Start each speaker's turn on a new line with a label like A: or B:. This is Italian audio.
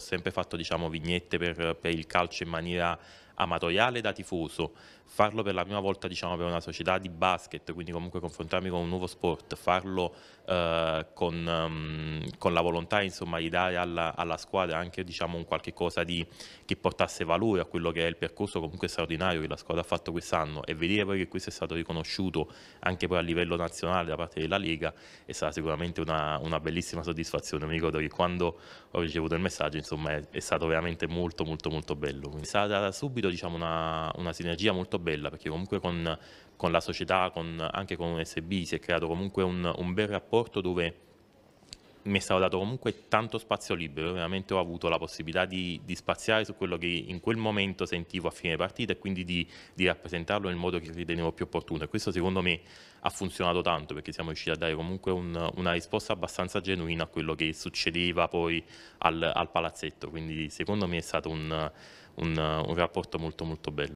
A: ho sempre fatto diciamo, vignette per, per il calcio in maniera amatoriale da tifoso, farlo per la prima volta diciamo, per una società di basket, quindi comunque confrontarmi con un nuovo sport, farlo eh, con, um, con, la volontà insomma, di dare alla, alla squadra anche diciamo, un qualche cosa di, che portasse valore a quello che è il percorso comunque straordinario che la squadra ha fatto quest'anno e vedere poi che questo è stato riconosciuto anche poi a livello nazionale da parte della Lega è stata sicuramente una, una bellissima soddisfazione. Mi ricordo che quando ho ricevuto il messaggio insomma, è, è stato veramente molto molto molto bello. Quindi, è stata subito diciamo, una, una, sinergia molto bella perché comunque con, con la società, con, anche con USB si è creato comunque un, un bel rapporto dove mi è stato dato comunque tanto spazio libero, ovviamente ho avuto la possibilità di, di spaziare su quello che in quel momento sentivo a fine partita e quindi di, di, rappresentarlo nel modo che ritenevo più opportuno e questo secondo me ha funzionato tanto perché siamo riusciti a dare comunque un, una risposta abbastanza genuina a quello che succedeva poi al, al palazzetto, quindi secondo me è stato un, un, un rapporto molto molto bello.